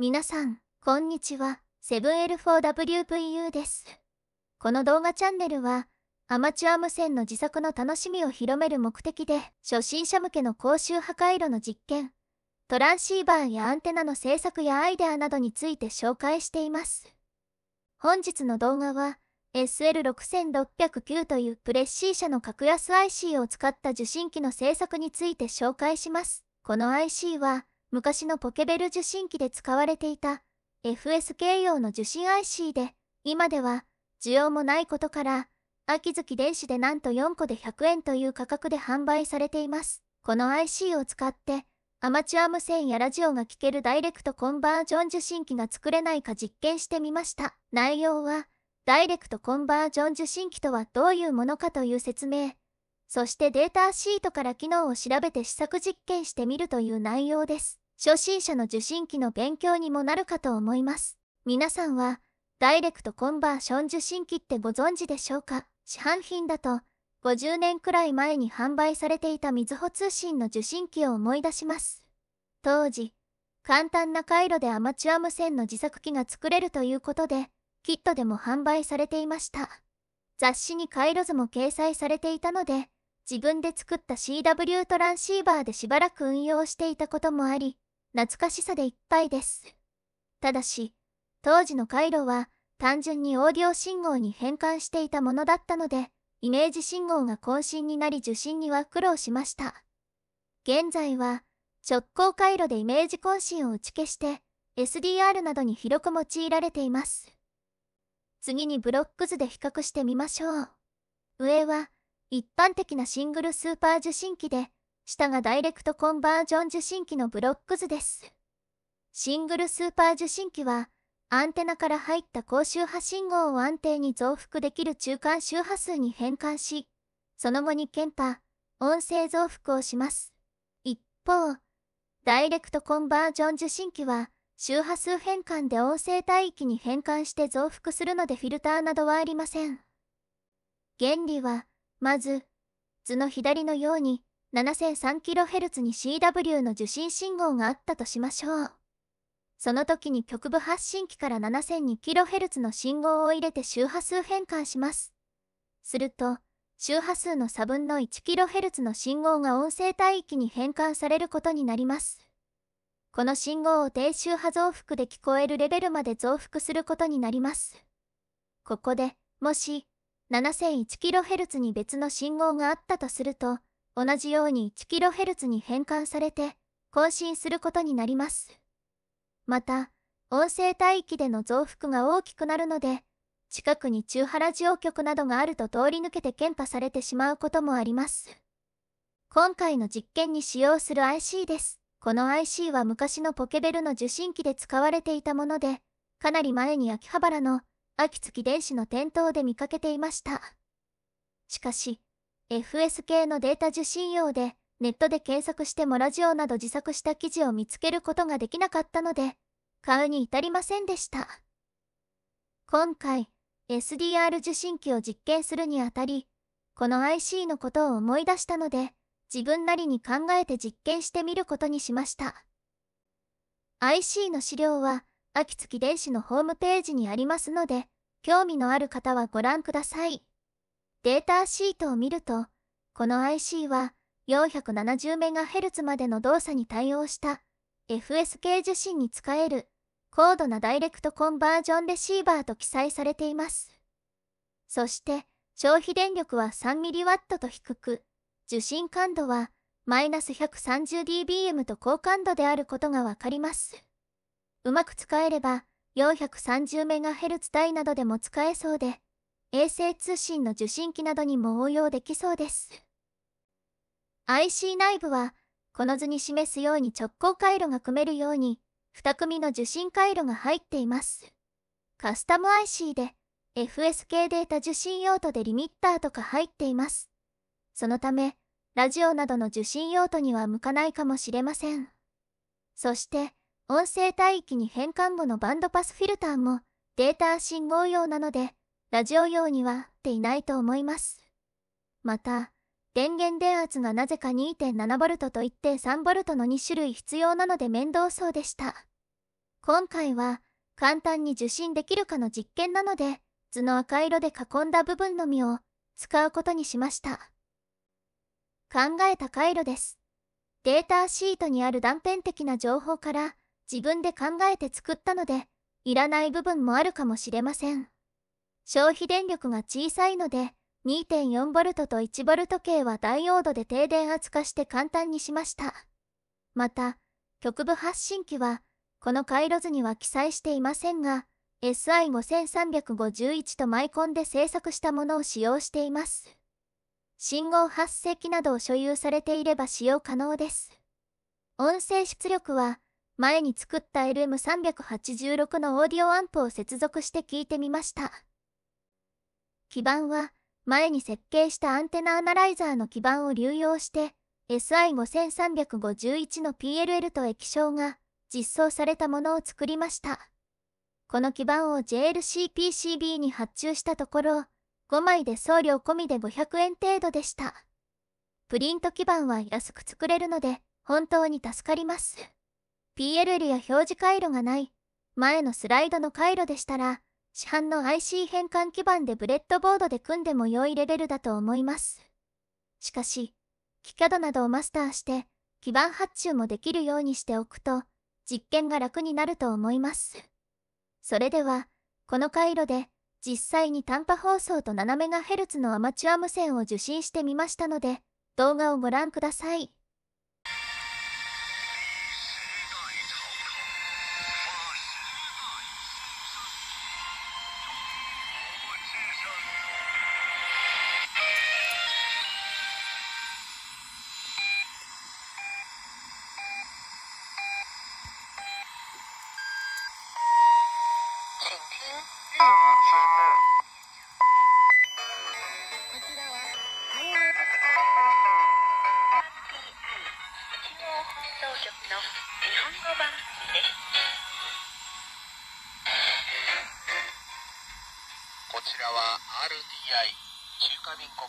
皆さん、こんにちは。セブン L4WVU です。この動画チャンネルは、アマチュア無線の自作の楽しみを広める目的で、初心者向けの高周波回路の実験、トランシーバーやアンテナの制作やアイデアなどについて紹介しています。本日の動画は、SL6609 というプレッシー社の格安 IC を使った受信機の制作について紹介します。この IC は、昔のポケベル受信機で使われていた FSK 用の受信 IC で、今では需要もないことから、秋月電子でなんと4個で100円という価格で販売されています。この IC を使って、アマチュア無線やラジオが聴けるダイレクトコンバージョン受信機が作れないか実験してみました。内容は、ダイレクトコンバージョン受信機とはどういうものかという説明、そしてデータシートから機能を調べて試作実験してみるという内容です。初心者の受信機の勉強にもなるかと思います。皆さんは、ダイレクトコンバーション受信機ってご存知でしょうか市販品だと、50年くらい前に販売されていたみずほ通信の受信機を思い出します。当時、簡単な回路でアマチュア無線の自作機が作れるということで、キットでも販売されていました。雑誌に回路図も掲載されていたので、自分で作った CW トランシーバーでしばらく運用していたこともあり、懐かしさでいっぱいです。ただし、当時の回路は単純にオーディオ信号に変換していたものだったので、イメージ信号が更新になり受信には苦労しました。現在は直行回路でイメージ更新を打ち消して SDR などに広く用いられています。次にブロック図で比較してみましょう。上は一般的なシングルスーパー受信機で下がダイレクトコンバージョン受信機のブロック図です。シングルスーパー受信機は、アンテナから入った高周波信号を安定に増幅できる中間周波数に変換し、その後に検波、音声増幅をします。一方、ダイレクトコンバージョン受信機は、周波数変換で音声帯域に変換して増幅するのでフィルターなどはありません。原理は、まず、図の左のように、7 0 0 0 k h z に CW の受信信号があったとしましょう。その時に局部発信機から7 0 0 0 k h z の信号を入れて周波数変換します。すると、周波数の差分の 1kHz の信号が音声帯域に変換されることになります。この信号を低周波増幅で聞こえるレベルまで増幅することになります。ここで、もし、7 0 0 0 k h z に別の信号があったとすると、同じように 1kHz に変換されて更新することになります。また、音声帯域での増幅が大きくなるので、近くに中原ラジオ局などがあると通り抜けて検波されてしまうこともあります。今回の実験に使用する IC です。この IC は昔のポケベルの受信機で使われていたもので、かなり前に秋葉原の秋月電子の店頭で見かけていました。しかし、FSK のデータ受信用で、ネットで検索してもラジオなど自作した記事を見つけることができなかったので、買うに至りませんでした。今回、SDR 受信機を実験するにあたり、この IC のことを思い出したので、自分なりに考えて実験してみることにしました。IC の資料は、秋月電子のホームページにありますので、興味のある方はご覧ください。データシートを見ると、この IC は 470MHz までの動作に対応した FSK 受信に使える高度なダイレクトコンバージョンレシーバーと記載されています。そして消費電力は 3mW と低く、受信感度はマイナス 130dBm と高感度であることがわかります。うまく使えれば 430MHz 台などでも使えそうで、衛星通信の受信機などにも応用できそうです IC 内部はこの図に示すように直行回路が組めるように2組の受信回路が入っていますカスタム IC で FSK データ受信用途でリミッターとか入っていますそのためラジオなどの受信用途には向かないかもしれませんそして音声帯域に変換後のバンドパスフィルターもデータ信号用なのでラジオ用にはっていないと思います。また、電源電圧がなぜか 2.7V と 1.3V の2種類必要なので面倒そうでした。今回は簡単に受信できるかの実験なので、図の赤色で囲んだ部分のみを使うことにしました。考えた回路です。データシートにある断片的な情報から自分で考えて作ったので、いらない部分もあるかもしれません。消費電力が小さいので 2.4V と 1V 系はダイオードで低電圧化して簡単にしましたまた局部発信機はこの回路図には記載していませんが SI5351 とマイコンで製作したものを使用しています信号発生機などを所有されていれば使用可能です音声出力は前に作った LM386 のオーディオアンプを接続して聞いてみました。基板は、前に設計したアンテナアナライザーの基板を流用して、SI5351 の PLL と液晶が実装されたものを作りました。この基板を JLCPCB に発注したところ、5枚で送料込みで500円程度でした。プリント基板は安く作れるので、本当に助かります。PLL や表示回路がない、前のスライドの回路でしたら、市販の IC 変換基板でブレッドボードで組んでも良いレベルだと思います。しかし、キキャドなどをマスターして、基板発注もできるようにしておくと、実験が楽になると思います。それでは、この回路で、実際に短波放送と 7MHz のアマチュア無線を受信してみましたので、動画をご覧ください。こちらはこちらは RTI 中華民国。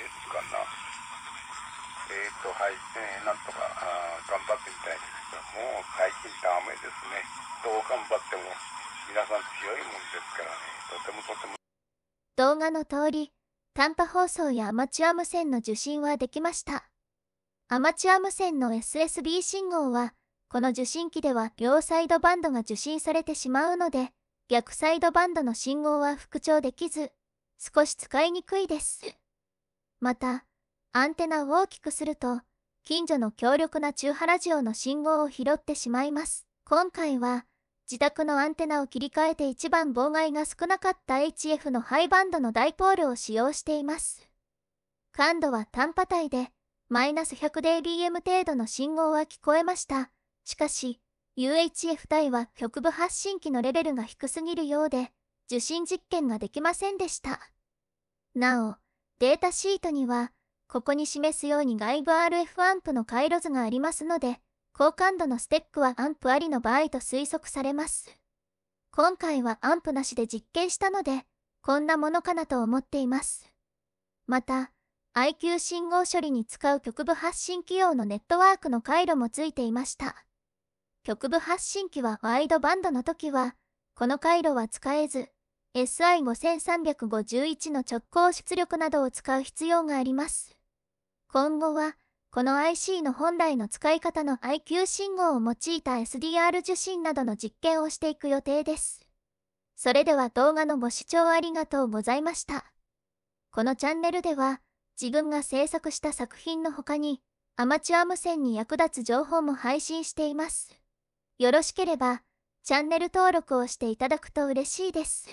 かな。えっ、ー、と、はい、えー、なんとかあ頑張ってみたいですけども、最近ダメですね。どう頑張っても、皆さん強いもんですからね、とてもとても。動画の通り、短波放送やアマチュア無線の受信はできました。アマチュア無線の SSB 信号は、この受信機では両サイドバンドが受信されてしまうので、逆サイドバンドの信号は復調できず、少し使いにくいです。また、アンテナを大きくすると、近所の強力な中波ラジオの信号を拾ってしまいます。今回は、自宅のアンテナを切り替えて一番妨害が少なかった HF のハイバンドのダイポールを使用しています。感度は単波帯で、マイナス 100dBm 程度の信号は聞こえました。しかし、UHF 帯は局部発信機のレベルが低すぎるようで、受信実験ができませんでした。なお、データシートには、ここに示すように外部 RF アンプの回路図がありますので、高感度のステックはアンプありの場合と推測されます。今回はアンプなしで実験したので、こんなものかなと思っています。また、IQ 信号処理に使う局部発信機用のネットワークの回路もついていました。局部発信機はワイドバンドの時は、この回路は使えず、SI5351 の直行出力などを使う必要があります。今後は、この IC の本来の使い方の IQ 信号を用いた SDR 受信などの実験をしていく予定です。それでは動画のご視聴ありがとうございました。このチャンネルでは、自分が制作した作品の他に、アマチュア無線に役立つ情報も配信しています。よろしければ、チャンネル登録をしていただくと嬉しいです。